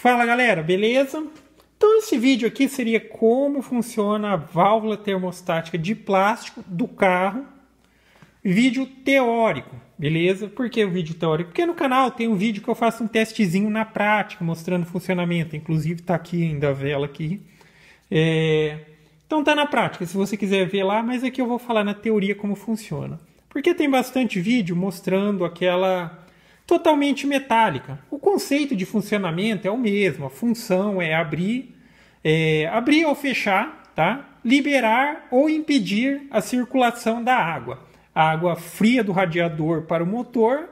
Fala galera, beleza? Então esse vídeo aqui seria como funciona a válvula termostática de plástico do carro. Vídeo teórico, beleza? Por que o vídeo teórico? Porque no canal tem um vídeo que eu faço um testezinho na prática, mostrando o funcionamento. Inclusive está aqui ainda a vela aqui. É... Então tá na prática, se você quiser ver lá, mas aqui eu vou falar na teoria como funciona. Porque tem bastante vídeo mostrando aquela totalmente metálica. O conceito de funcionamento é o mesmo, a função é abrir, é, abrir ou fechar, tá? liberar ou impedir a circulação da água. A água fria do radiador para o motor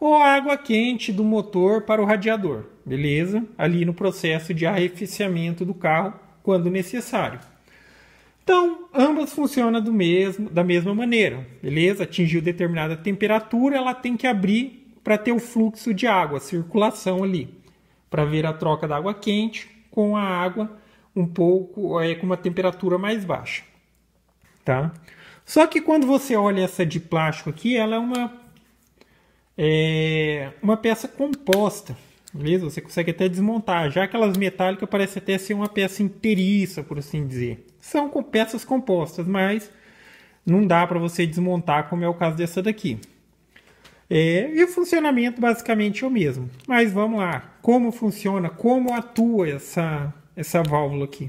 ou a água quente do motor para o radiador, beleza? Ali no processo de arrefecimento do carro quando necessário. Então, ambas funcionam do mesmo, da mesma maneira, beleza? Atingiu determinada temperatura, ela tem que abrir para ter o fluxo de água, circulação ali, para ver a troca da água quente com a água um pouco é, com uma temperatura mais baixa, tá? Só que quando você olha essa de plástico aqui, ela é uma é, uma peça composta, beleza? Você consegue até desmontar. Já aquelas metálicas parece até ser uma peça inteiriça, por assim dizer. São com peças compostas, mas não dá para você desmontar como é o caso dessa daqui. É, e o funcionamento basicamente é o mesmo. Mas vamos lá, como funciona, como atua essa, essa válvula aqui.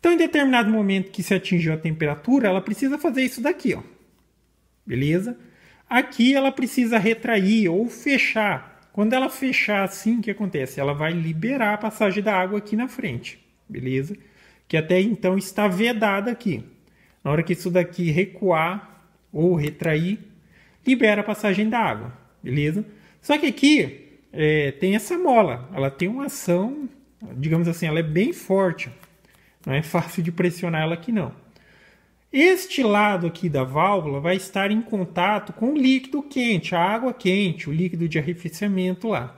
Então, em determinado momento que se atingiu a temperatura, ela precisa fazer isso daqui, ó. Beleza? Aqui ela precisa retrair ou fechar. Quando ela fechar assim, o que acontece? Ela vai liberar a passagem da água aqui na frente, beleza? Que até então está vedada aqui. Na hora que isso daqui recuar ou retrair, libera a passagem da água, beleza? Só que aqui é, tem essa mola, ela tem uma ação, digamos assim, ela é bem forte. Não é fácil de pressionar ela aqui não. Este lado aqui da válvula vai estar em contato com o líquido quente, a água quente, o líquido de arrefecimento lá.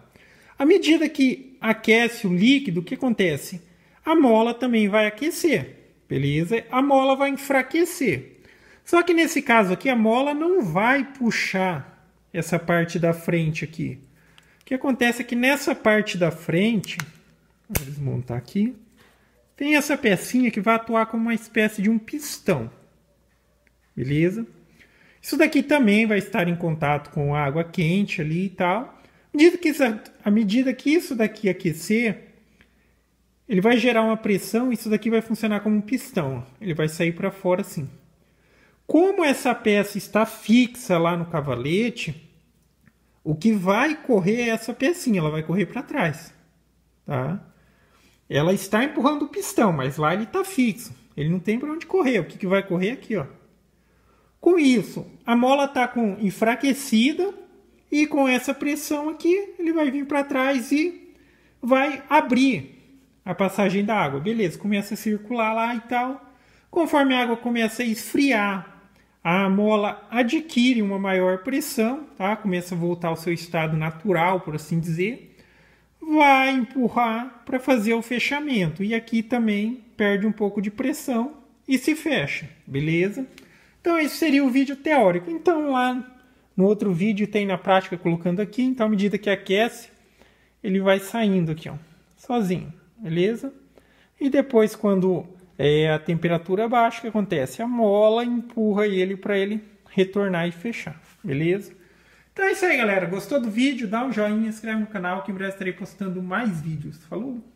À medida que aquece o líquido, o que acontece? A mola também vai aquecer, beleza? A mola vai enfraquecer. Só que nesse caso aqui, a mola não vai puxar essa parte da frente aqui. O que acontece é que nessa parte da frente, vou desmontar aqui, tem essa pecinha que vai atuar como uma espécie de um pistão. Beleza? Isso daqui também vai estar em contato com água quente ali e tal. À medida que isso daqui aquecer, ele vai gerar uma pressão, isso daqui vai funcionar como um pistão. Ele vai sair para fora assim. Como essa peça está fixa lá no cavalete, o que vai correr é essa pecinha, ela vai correr para trás, tá? Ela está empurrando o pistão, mas lá ele está fixo, ele não tem para onde correr. O que, que vai correr é aqui, ó? Com isso, a mola está com enfraquecida e com essa pressão aqui, ele vai vir para trás e vai abrir a passagem da água. Beleza, começa a circular lá e tal. Conforme a água começa a esfriar a mola adquire uma maior pressão, tá? começa a voltar ao seu estado natural, por assim dizer, vai empurrar para fazer o fechamento. E aqui também perde um pouco de pressão e se fecha, beleza? Então, esse seria o vídeo teórico. Então, lá no outro vídeo tem na prática colocando aqui. Então, à medida que aquece, ele vai saindo aqui, ó, sozinho, beleza? E depois, quando é a temperatura baixa, que acontece? A mola empurra ele para ele retornar e fechar, beleza? Então é isso aí, galera. Gostou do vídeo? Dá um joinha, inscreve no canal que em breve estarei postando mais vídeos. Falou!